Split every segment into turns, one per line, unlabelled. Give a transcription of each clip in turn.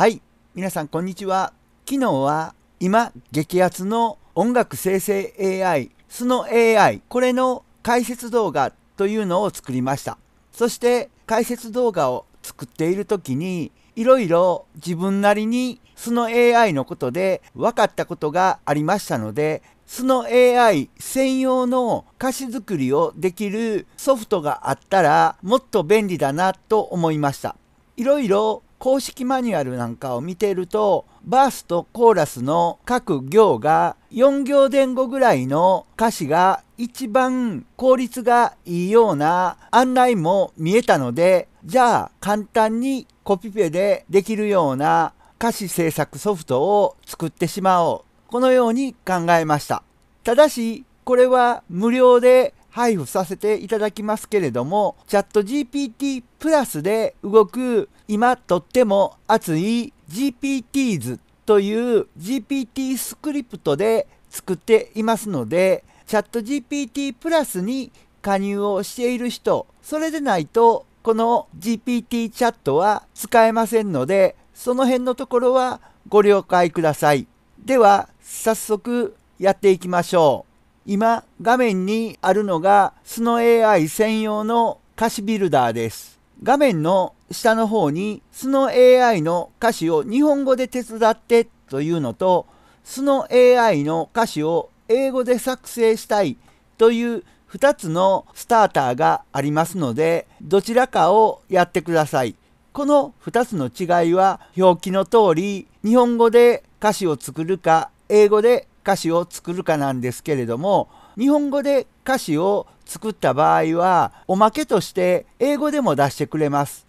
はい、皆さんこんにちは。昨日は今激アツの音楽生成 AI、スの AI、これの解説動画というのを作りました。そして解説動画を作っている時にいろいろ自分なりにスの AI のことで分かったことがありましたのでスの AI 専用の歌詞作りをできるソフトがあったらもっと便利だなと思いました。いろいろ公式マニュアルなんかを見てるとバースとコーラスの各行が4行前後ぐらいの歌詞が一番効率がいいような案内も見えたのでじゃあ簡単にコピペでできるような歌詞制作ソフトを作ってしまおうこのように考えましたただしこれは無料で配布させていただきますけれども、チャット GPT プラスで動く今とっても熱い GPTs という GPT スクリプトで作っていますので、チャット GPT プラスに加入をしている人、それでないとこの GPT チャットは使えませんので、その辺のところはご了解ください。では、早速やっていきましょう。今画面にあるのがスノ AI 専用の歌詞ビルダーです。画面の下の方にスノ AI の歌詞を日本語で手伝ってというのとスノ AI の歌詞を英語で作成したいという2つのスターターがありますのでどちらかをやってください。この2つの違いは表記の通り日本語で歌詞を作るか英語で歌詞を作るかなんですけれども日本語で歌詞を作った場合はおまけとして英語でも出してくれます。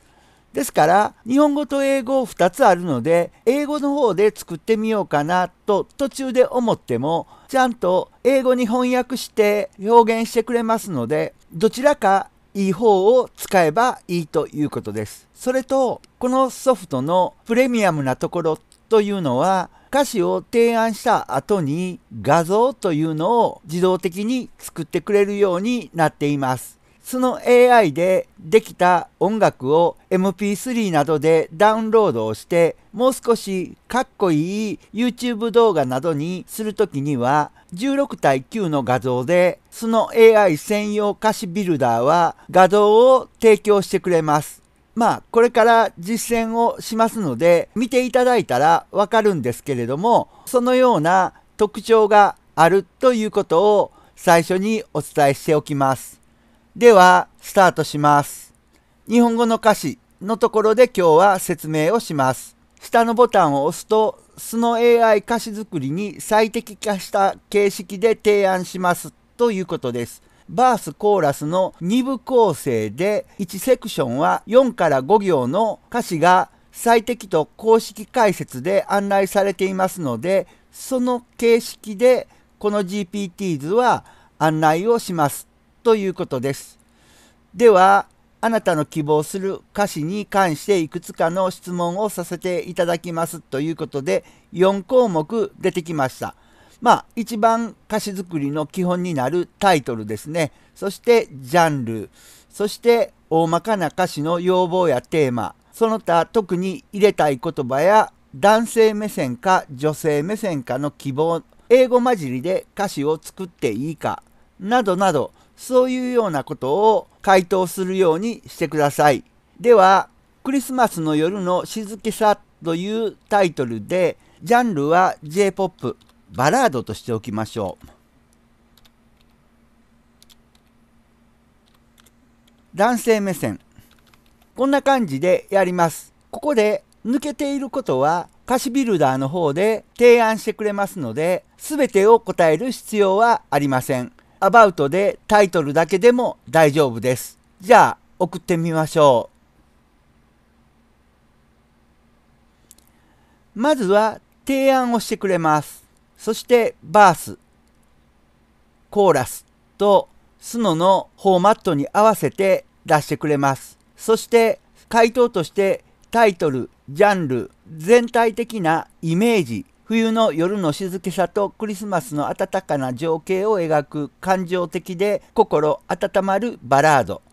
ですから日本語と英語2つあるので英語の方で作ってみようかなと途中で思ってもちゃんと英語に翻訳して表現してくれますのでどちらかいい方を使えばいいということです。それとこのソフトのプレミアムなところというのは歌詞を提案した後に画像というのを自動的に作ってくれるようになっています。その AI でできた音楽を MP3 などでダウンロードをしてもう少しかっこいい YouTube 動画などにするときには16対9の画像でその AI 専用歌詞ビルダーは画像を提供してくれます。まあ、これから実践をしますので、見ていただいたらわかるんですけれども、そのような特徴があるということを最初にお伝えしておきます。では、スタートします。日本語の歌詞のところで今日は説明をします。下のボタンを押すと、素の AI 歌詞作りに最適化した形式で提案しますということです。バースコーラスの2部構成で1セクションは4から5行の歌詞が最適と公式解説で案内されていますのでその形式でこの GPT 図は案内をしますということです。ではあなたの希望する歌詞に関していくつかの質問をさせていただきますということで4項目出てきました。まあ、一番歌詞作りの基本になるタイトルですね。そしてジャンル。そして大まかな歌詞の要望やテーマ。その他特に入れたい言葉や男性目線か女性目線かの希望。英語混じりで歌詞を作っていいか。などなど、そういうようなことを回答するようにしてください。では、クリスマスの夜の静けさというタイトルで、ジャンルは J-POP、バラードとしておきましょう。男性目線。こんな感じでやります。ここで抜けていることは歌詞ビルダーの方で提案してくれますので、すべてを答える必要はありません。アバウトでタイトルだけでも大丈夫です。じゃあ送ってみましょう。まずは提案をしてくれます。そしてバース、コーラスとスノのフォーマットに合わせて出してくれます。そして回答としてタイトル、ジャンル、全体的なイメージ、冬の夜の静けさとクリスマスの暖かな情景を描く感情的で心温まるバラード。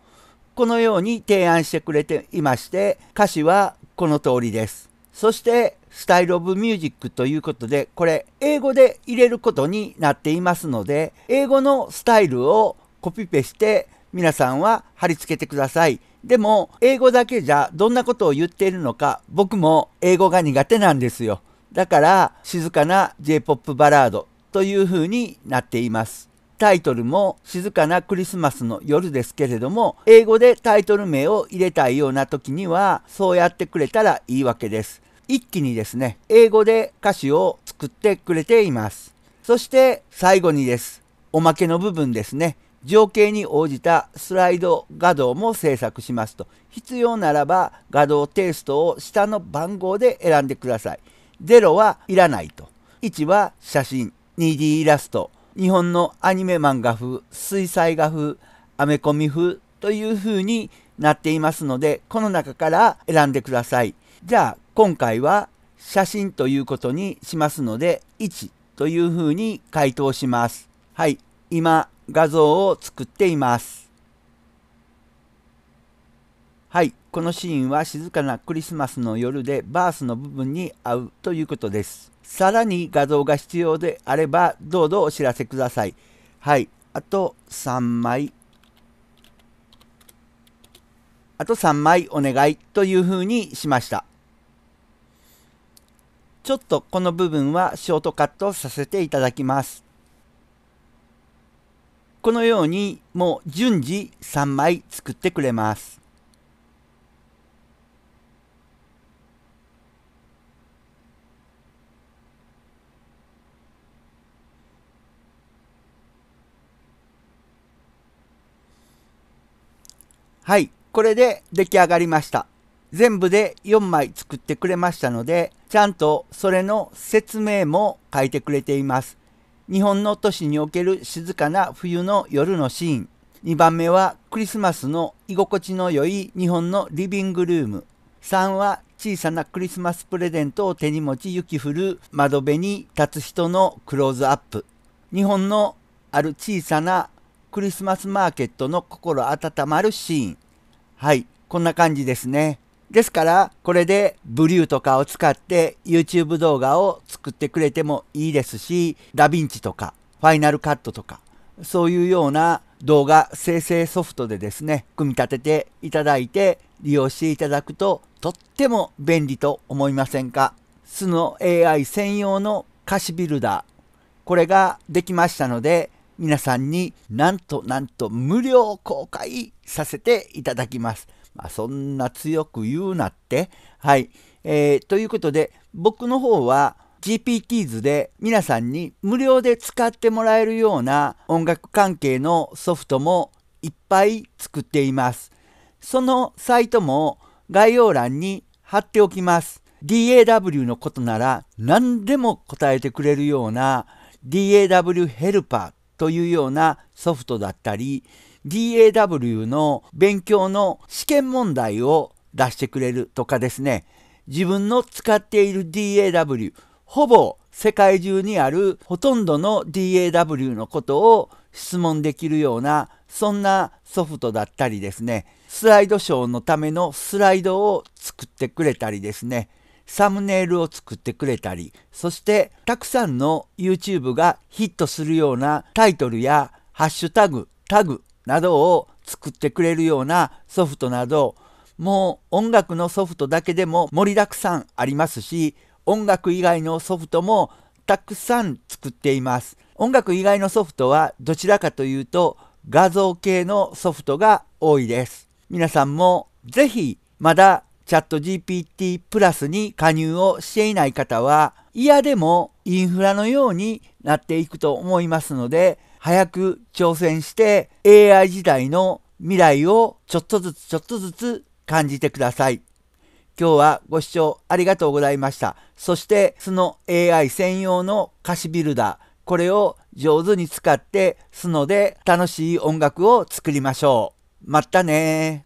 このように提案してくれていまして、歌詞はこの通りです。そしてスタイル・オブ・ミュージックということで、これ英語で入れることになっていますので、英語のスタイルをコピペして皆さんは貼り付けてください。でも、英語だけじゃどんなことを言っているのか、僕も英語が苦手なんですよ。だから、静かな J-POP バラードという風になっています。タイトルも静かなクリスマスの夜ですけれども、英語でタイトル名を入れたいような時には、そうやってくれたらいいわけです。一気にですね、英語で歌詞を作ってくれています。そして最後にです。おまけの部分ですね。情景に応じたスライド画像も制作しますと。必要ならば画像テイストを下の番号で選んでください。0はいらないと。1は写真、2D イラスト、日本のアニメ漫画風、水彩画風、アメコミ風という風になっていますので、この中から選んでください。じゃあ、今回は写真ということにしますので、1というふうに回答します。はい、今画像を作っています。はい、このシーンは静かなクリスマスの夜でバースの部分に合うということです。さらに画像が必要であればどうぞお知らせください。はい、あと3枚。あと3枚お願いというふうにしました。ちょっとこの部分はショートカットさせていただきます。このようにもう順次3枚作ってくれます。はい、これで出来上がりました。全部で4枚作ってくれましたので、ちゃんとそれの説明も書いてくれています。日本の都市における静かな冬の夜のシーン。2番目はクリスマスの居心地の良い日本のリビングルーム。3は小さなクリスマスプレゼントを手に持ち雪降る窓辺に立つ人のクローズアップ。日本のある小さなクリスマスマーケットの心温まるシーン。はい、こんな感じですね。ですから、これでブリューとかを使って YouTube 動画を作ってくれてもいいですし、ダヴィンチとか、ファイナルカットとか、そういうような動画生成ソフトでですね、組み立てていただいて利用していただくととっても便利と思いませんか s の AI 専用の歌詞ビルダー。これができましたので、皆さんになんとなんと無料公開させていただきます。まあ、そんな強く言うなって。はい。えー、ということで、僕の方は GPTs で皆さんに無料で使ってもらえるような音楽関係のソフトもいっぱい作っています。そのサイトも概要欄に貼っておきます。DAW のことなら何でも答えてくれるような DAW ヘルパーというようなソフトだったり、DAW の勉強の試験問題を出してくれるとかですね、自分の使っている DAW、ほぼ世界中にあるほとんどの DAW のことを質問できるようなそんなソフトだったりですね、スライドショーのためのスライドを作ってくれたりですね、サムネイルを作ってくれたり、そしてたくさんの YouTube がヒットするようなタイトルやハッシュタグ、タグなどを作ってくれるようなソフトなどもう音楽のソフトだけでも盛りだくさんありますし音楽以外のソフトもたくさん作っています音楽以外のソフトはどちらかというと画像系のソフトが多いです皆さんも是非まだチャット GPT プラスに加入をしていない方は嫌でもインフラのようになっていくと思いますので早く挑戦して AI 時代の未来をちょっとずつちょっとずつ感じてください。今日はご視聴ありがとうございました。そしてその AI 専用の歌詞ビルダー、これを上手に使って、スノで楽しい音楽を作りましょう。またね